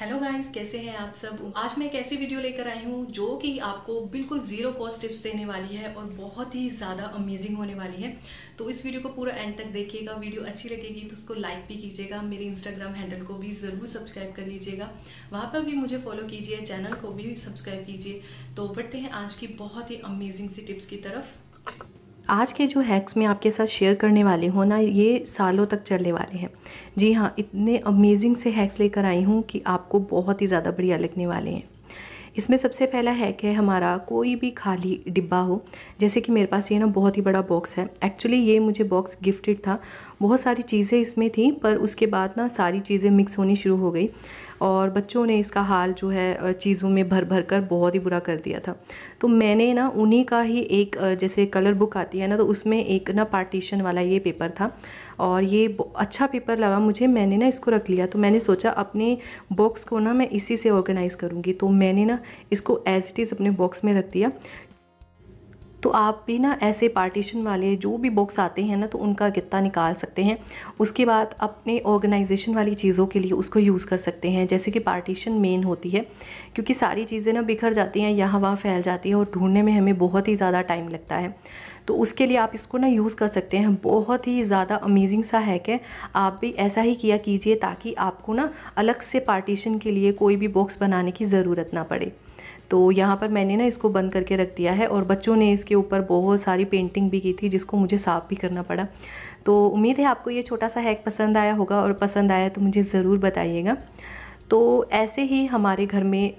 hello guys कैसे हैं आप सब आज मैं एक ऐसी वीडियो लेकर आई हूँ जो कि आपको बिल्कुल जीरो कॉस्ट टिप्स देने वाली है और बहुत ही ज़्यादा अमेजिंग होने वाली है तो इस वीडियो को पूरा एंड तक देखिएगा वीडियो अच्छी लगेगी तो उसको लाइक भी कीजिएगा मेरे इंस्टाग्राम हैंडल को भी ज़रूर सब्सक्राइब कर लीजिएगा वहाँ पर भी मुझे फॉलो कीजिए चैनल को भी सब्सक्राइब कीजिए तो बढ़ते हैं आज की बहुत ही अमेजिंग सी टिप्स की तरफ आज के जो हैक्स मैं आपके साथ शेयर करने वाली हूँ ना ये सालों तक चलने वाले हैं जी हाँ इतने अमेजिंग से हैक्स लेकर आई हूँ कि आपको बहुत ही ज़्यादा बढ़िया लगने वाले हैं इसमें सबसे पहला हैक है हमारा कोई भी खाली डिब्बा हो जैसे कि मेरे पास ये ना बहुत ही बड़ा बॉक्स है एक्चुअली ये मुझे बॉक्स गिफ्टेड था बहुत सारी चीज़ें इसमें थी पर उसके बाद ना सारी चीज़ें मिक्स होनी शुरू हो गई और बच्चों ने इसका हाल जो है चीज़ों में भर भर कर बहुत ही बुरा कर दिया था तो मैंने ना उन्हीं का ही एक जैसे कलर बुक आती है ना तो उसमें एक ना पार्टीशन वाला ये पेपर था और ये अच्छा पेपर लगा मुझे मैंने ना इसको रख लिया तो मैंने सोचा अपने बॉक्स को ना मैं इसी से ऑर्गेनाइज़ करूँगी तो मैंने ना इसको एज इट इज़ अपने बॉक्स में रख दिया तो आप भी ना ऐसे पार्टीशन वाले जो भी बॉक्स आते हैं ना तो उनका गत्ता निकाल सकते हैं उसके बाद अपने ऑर्गेनाइजेशन वाली चीज़ों के लिए उसको यूज़ कर सकते हैं जैसे कि पार्टीशन मेन होती है क्योंकि सारी चीज़ें ना बिखर जाती हैं यहाँ वहाँ फैल जाती है और ढूंढने में हमें बहुत ही ज़्यादा टाइम लगता है तो उसके लिए आप इसको ना यूज़ कर सकते हैं बहुत ही ज़्यादा अमेजिंग सा है कि आप भी ऐसा ही किया कीजिए ताकि आपको ना अलग से पार्टीशन के लिए कोई भी बॉक्स बनाने की ज़रूरत ना पड़े तो यहाँ पर मैंने ना इसको बंद करके रख दिया है और बच्चों ने इसके ऊपर बहुत सारी पेंटिंग भी की थी जिसको मुझे साफ भी करना पड़ा तो उम्मीद है आपको ये छोटा सा हैक पसंद आया होगा और पसंद आया तो मुझे ज़रूर बताइएगा तो ऐसे ही हमारे घर में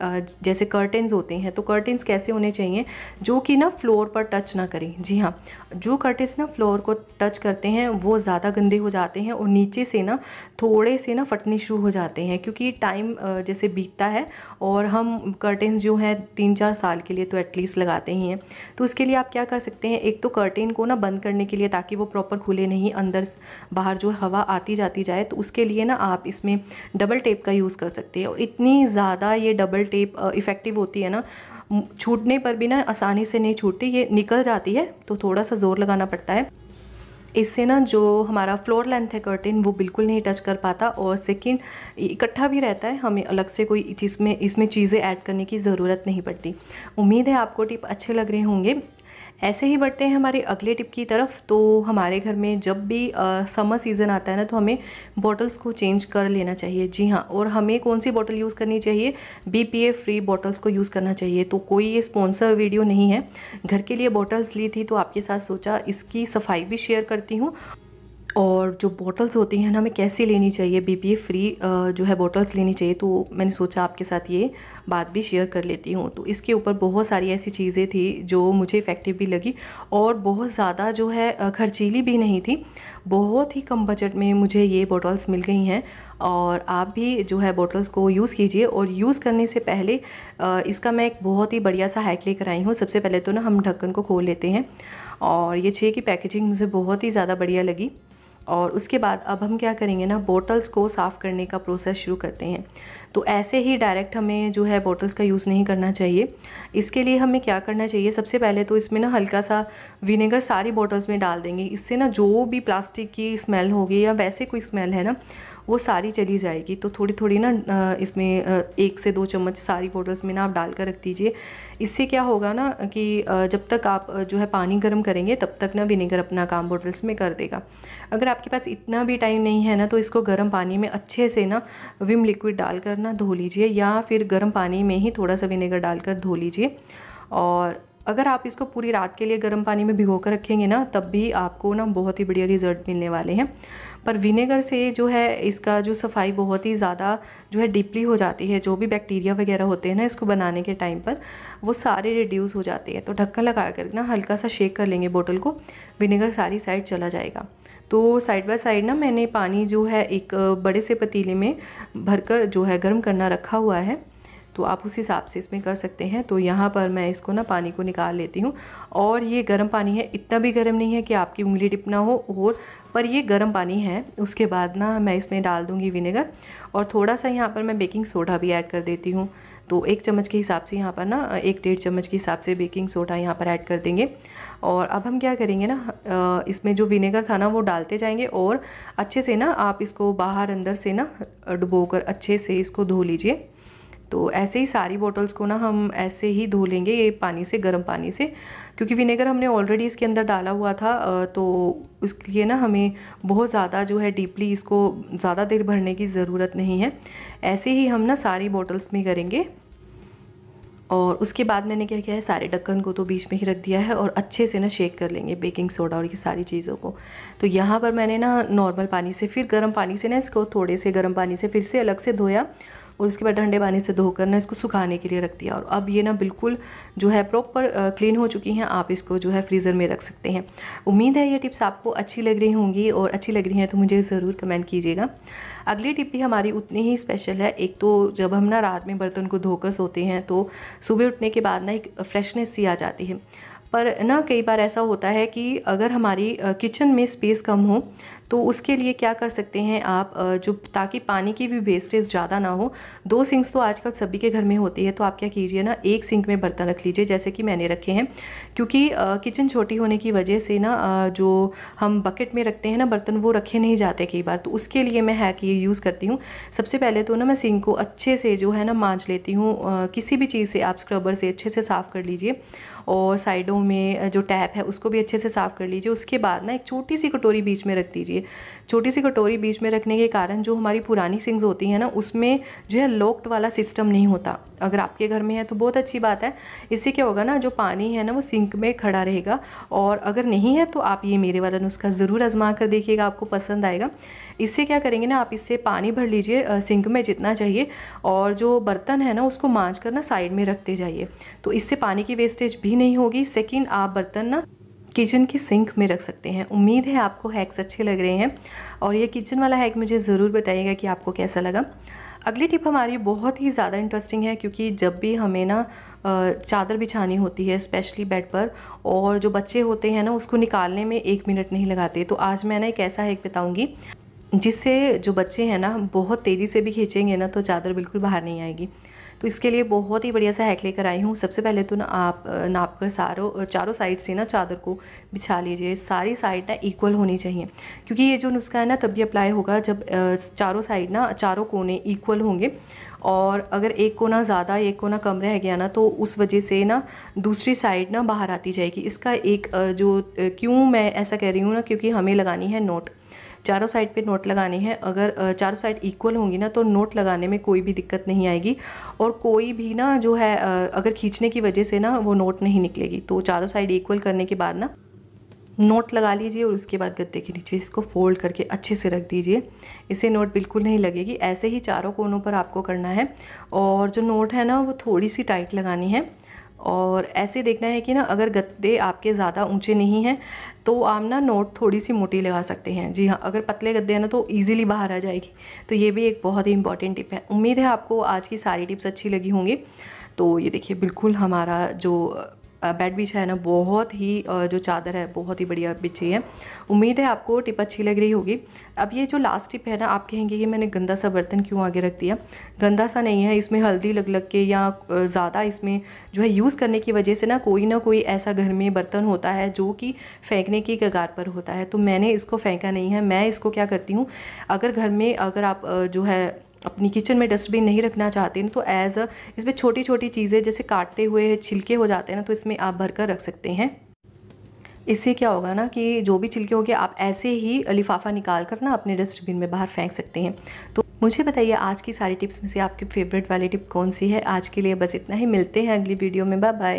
जैसे कर्टेंस होते हैं तो कर्टेंस कैसे होने चाहिए जो कि ना फ्लोर पर टच ना करें जी हाँ जो कर्टेंस ना फ्लोर को टच करते हैं वो ज़्यादा गंदे हो जाते हैं और नीचे से ना थोड़े से ना फटने शुरू हो जाते हैं क्योंकि टाइम जैसे बीतता है और हम कर्टेंस जो हैं तीन चार साल के लिए तो एटलीस्ट लगाते ही हैं तो उसके लिए आप क्या कर सकते हैं एक तो कर्टेन को ना बंद करने के लिए ताकि वो प्रॉपर खुले नहीं अंदर बाहर जो हवा आती जाती जाए तो उसके लिए ना आप इसमें डबल टेप का यूज़ कर सकते सकती है और इतनी ज़्यादा ये डबल टेप इफ़ेक्टिव होती है ना छूटने पर भी ना आसानी से नहीं छूटती ये निकल जाती है तो थोड़ा सा ज़ोर लगाना पड़ता है इससे ना जो हमारा फ्लोर लेंथ है कर्टिन वो बिल्कुल नहीं टच कर पाता और सेकेंड इकट्ठा भी रहता है हमें अलग से कोई चीज़ में इसमें चीज़ें ऐड करने की ज़रूरत नहीं पड़ती उम्मीद है आपको टिप अच्छे लग रहे होंगे ऐसे ही बढ़ते हैं हमारे अगले टिप की तरफ तो हमारे घर में जब भी समर सीज़न आता है ना तो हमें बॉटल्स को चेंज कर लेना चाहिए जी हाँ और हमें कौन सी बॉटल यूज़ करनी चाहिए बी फ्री बॉटल्स को यूज़ करना चाहिए तो कोई ये स्पॉन्सर वीडियो नहीं है घर के लिए बॉटल्स ली थी तो आपके साथ सोचा इसकी सफाई भी शेयर करती हूँ और जो बॉटल्स होती हैं ना हमें कैसी लेनी चाहिए बी ए फ्री जो है बॉटल्स लेनी चाहिए तो मैंने सोचा आपके साथ ये बात भी शेयर कर लेती हूँ तो इसके ऊपर बहुत सारी ऐसी चीज़ें थी जो मुझे इफ़ेक्टिव भी लगी और बहुत ज़्यादा जो है खर्चीली भी नहीं थी बहुत ही कम बजट में मुझे ये बॉटल्स मिल गई हैं और आप भी जो है बॉटल्स को यूज़ कीजिए और यूज़ करने से पहले इसका मैं एक बहुत ही बढ़िया सा हैक लेकर आई हूँ सबसे पहले तो ना हम ढक्कन को खोल लेते हैं और ये छः की पैकेजिंग मुझे बहुत ही ज़्यादा बढ़िया लगी और उसके बाद अब हम क्या करेंगे ना बोटल्स को साफ़ करने का प्रोसेस शुरू करते हैं तो ऐसे ही डायरेक्ट हमें जो है बोटल्स का यूज़ नहीं करना चाहिए इसके लिए हमें क्या करना चाहिए सबसे पहले तो इसमें ना हल्का सा विनेगर सारी बोटल्स में डाल देंगे इससे ना जो भी प्लास्टिक की स्मेल होगी या वैसे कोई स्मेल है ना वो सारी चली जाएगी तो थोड़ी थोड़ी ना इसमें एक से दो चम्मच सारी बॉटल्स में ना आप डाल कर रख दीजिए इससे क्या होगा ना कि जब तक आप जो है पानी गर्म करेंगे तब तक ना विनेगर अपना काम बॉटल्स में कर देगा अगर आपके पास इतना भी टाइम नहीं है ना तो इसको गर्म पानी में अच्छे से ना विम लिक्विड डालकर ना धो लीजिए या फिर गर्म पानी में ही थोड़ा सा विनेगर डालकर धो लीजिए और अगर आप इसको पूरी रात के लिए गर्म पानी में भिगो कर रखेंगे ना तब भी आपको ना बहुत ही बढ़िया रिजल्ट मिलने वाले हैं पर विनेगर से जो है इसका जो सफाई बहुत ही ज़्यादा जो है डीपली हो जाती है जो भी बैक्टीरिया वगैरह होते हैं ना इसको बनाने के टाइम पर वो सारे रिड्यूस हो जाते हैं तो ढक्कन लगा कर ना हल्का सा शेक कर लेंगे बोतल को विनेगर सारी साइड चला जाएगा तो साइड बाय साइड ना मैंने पानी जो है एक बड़े से पतीले में भरकर जो है गर्म करना रखा हुआ है तो आप उस हिसाब से इसमें कर सकते हैं तो यहाँ पर मैं इसको ना पानी को निकाल लेती हूँ और ये गर्म पानी है इतना भी गर्म नहीं है कि आपकी उंगली टिप ना हो और पर ये गर्म पानी है उसके बाद ना मैं इसमें डाल दूँगी विनेगर और थोड़ा सा यहाँ पर मैं बेकिंग सोडा भी ऐड कर देती हूँ तो एक चम्मच के हिसाब से यहाँ पर ना एक डेढ़ चम्मच के हिसाब से बेकिंग सोडा यहाँ पर ऐड कर देंगे और अब हम क्या करेंगे ना इसमें जो विनेगर था ना वो डालते जाएंगे और अच्छे से ना आप इसको बाहर अंदर से ना डुबो कर अच्छे से इसको धो लीजिए तो ऐसे ही सारी बॉटल्स को ना हम ऐसे ही धो लेंगे ये पानी से गर्म पानी से क्योंकि विनेगर हमने ऑलरेडी इसके अंदर डाला हुआ था तो उसके लिए ना हमें बहुत ज़्यादा जो है डीपली इसको ज़्यादा देर भरने की ज़रूरत नहीं है ऐसे ही हम ना सारी बॉटल्स में करेंगे और उसके बाद मैंने क्या किया है सारे ढक्कन को तो बीच में ही रख दिया है और अच्छे से ना शेक कर लेंगे बेकिंग सोडा और ये सारी चीज़ों को तो यहाँ पर मैंने ना नॉर्मल पानी से फिर गर्म पानी से ना इसको थोड़े से गर्म पानी से फिर से अलग से धोया और उसके बाद ठंडे पानी से धोकर ना इसको सुखाने के लिए रख दिया और अब ये ना बिल्कुल जो है प्रॉपर क्लीन हो चुकी हैं आप इसको जो है फ्रीज़र में रख सकते हैं उम्मीद है ये टिप्स आपको अच्छी लग रही होंगी और अच्छी लग रही हैं तो मुझे ज़रूर कमेंट कीजिएगा अगली टिप भी हमारी उतनी ही स्पेशल है एक तो जब हम ना रात में बर्तन को धोकर सोते हैं तो सुबह उठने के बाद ना एक फ्रेशनेस सी आ जाती है पर ना कई बार ऐसा होता है कि अगर हमारी किचन में स्पेस कम हो तो उसके लिए क्या कर सकते हैं आप जो ताकि पानी की भी वेस्टेज ज़्यादा ना हो दो सिंक्स तो आजकल सभी के घर में होती है तो आप क्या कीजिए ना एक सिंक में बर्तन रख लीजिए जैसे कि मैंने रखे हैं क्योंकि किचन छोटी होने की वजह से ना जो हम बकेट में रखते हैं ना बर्तन वो रखे नहीं जाते कई बार तो उसके लिए मैं हैक ये यूज़ करती हूँ सबसे पहले तो ना मैं सिंक को अच्छे से जो है ना मांझ लेती हूँ किसी भी चीज़ से आप स्क्रबर से अच्छे से साफ़ कर लीजिए और साइडों में जो टैप है उसको भी अच्छे से साफ़ कर लीजिए उसके बाद ना एक छोटी सी कटोरी बीच में रख दीजिए चाहिए छोटी सी कटोरी बीच में रखने के कारण जो हमारी पुरानी सिंग्स होती है ना उसमें जो है लॉक्ड वाला सिस्टम नहीं होता अगर आपके घर में है तो बहुत अच्छी बात है इससे क्या होगा ना जो पानी है ना वो सिंक में खड़ा रहेगा और अगर नहीं है तो आप ये मेरे वाला नुस्खा ज़रूर आजमा कर देखिएगा आपको पसंद आएगा इससे क्या करेंगे ना आप इससे पानी भर लीजिए सिंक में जितना चाहिए और जो बर्तन है ना उसको मांझ कर ना साइड में रखते जाइए तो इससे पानी की वेस्टेज भी नहीं होगी सेकेंड आप बर्तन ना किचन के सिंक में रख सकते हैं उम्मीद है आपको हैक्स अच्छे लग रहे हैं और ये किचन वाला हैक मुझे ज़रूर बताइएगा कि आपको कैसा लगा अगली टिप हमारी बहुत ही ज़्यादा इंटरेस्टिंग है क्योंकि जब भी हमें ना चादर बिछानी होती है स्पेशली बेड पर और जो बच्चे होते हैं ना उसको निकालने में एक मिनट नहीं लगाते तो आज मैं ना एक ऐसा हैक बताऊँगी जिससे जो बच्चे हैं ना बहुत तेज़ी से भी खींचेंगे ना तो चादर बिल्कुल बाहर नहीं आएगी तो इसके लिए बहुत ही बढ़िया सा हैक लेकर आई हूँ सबसे पहले तो ना आप नाप कर सारों चारों साइड से ना चादर को बिछा लीजिए सारी साइड ना इक्वल होनी चाहिए क्योंकि ये जो नुस्खा है ना तभी अप्लाई होगा जब चारों साइड ना चारों कोने इक्वल होंगे और अगर एक कोना ज़्यादा एक कोना कम रह गया ना तो उस वजह से ना दूसरी साइड ना बाहर आती जाएगी इसका एक जो क्यों मैं ऐसा कह रही हूँ ना क्योंकि हमें लगानी है नोट चारों साइड पे नोट लगाने हैं अगर चारों साइड इक्वल होंगी ना तो नोट लगाने में कोई भी दिक्कत नहीं आएगी और कोई भी ना जो है अगर खींचने की वजह से ना वो नोट नहीं निकलेगी तो चारों साइड इक्वल करने के बाद ना नोट लगा लीजिए और उसके बाद गद्दे के नीचे इसको फोल्ड करके अच्छे से रख दीजिए इसे नोट बिल्कुल नहीं लगेगी ऐसे ही चारों कोनों पर आपको करना है और जो नोट है ना वो थोड़ी सी टाइट लगानी है और ऐसे देखना है कि ना अगर गद्दे आपके ज़्यादा ऊंचे नहीं हैं तो आप ना नोट थोड़ी सी मोटी लगा सकते हैं जी हाँ अगर पतले गद्दे हैं ना तो ईजिली बाहर आ जाएगी तो ये भी एक बहुत ही इंपॉर्टेंट टिप है उम्मीद है आपको आज की सारी टिप्स अच्छी लगी होंगी तो ये देखिए बिल्कुल हमारा जो बेड बिछा है ना बहुत ही जो चादर है बहुत ही बढ़िया बिछी है उम्मीद है आपको टिप अच्छी लग रही होगी अब ये जो लास्ट टिप है ना आप कहेंगे ये मैंने गंदा सा बर्तन क्यों आगे रख दिया गंदा सा नहीं है इसमें हल्दी लग लग के या ज़्यादा इसमें जो है यूज़ करने की वजह से ना कोई ना कोई ऐसा घर में बर्तन होता है जो कि फेंकने की कगार पर होता है तो मैंने इसको फेंका नहीं है मैं इसको क्या करती हूँ अगर घर में अगर आप जो है अपनी किचन में डस्टबिन नहीं रखना चाहते हैं तो एज अ इसमें छोटी छोटी चीज़ें जैसे काटते हुए छिलके हो जाते हैं ना तो इसमें आप भर कर रख सकते हैं इससे क्या होगा ना कि जो भी छिलके हो गए आप ऐसे ही लिफाफा निकाल कर ना अपने डस्टबिन में बाहर फेंक सकते हैं तो मुझे बताइए आज की सारी टिप्स में से आपकी फेवरेट वाली टिप कौन सी है आज के लिए बस इतना ही मिलते हैं अगली वीडियो में बाय बाय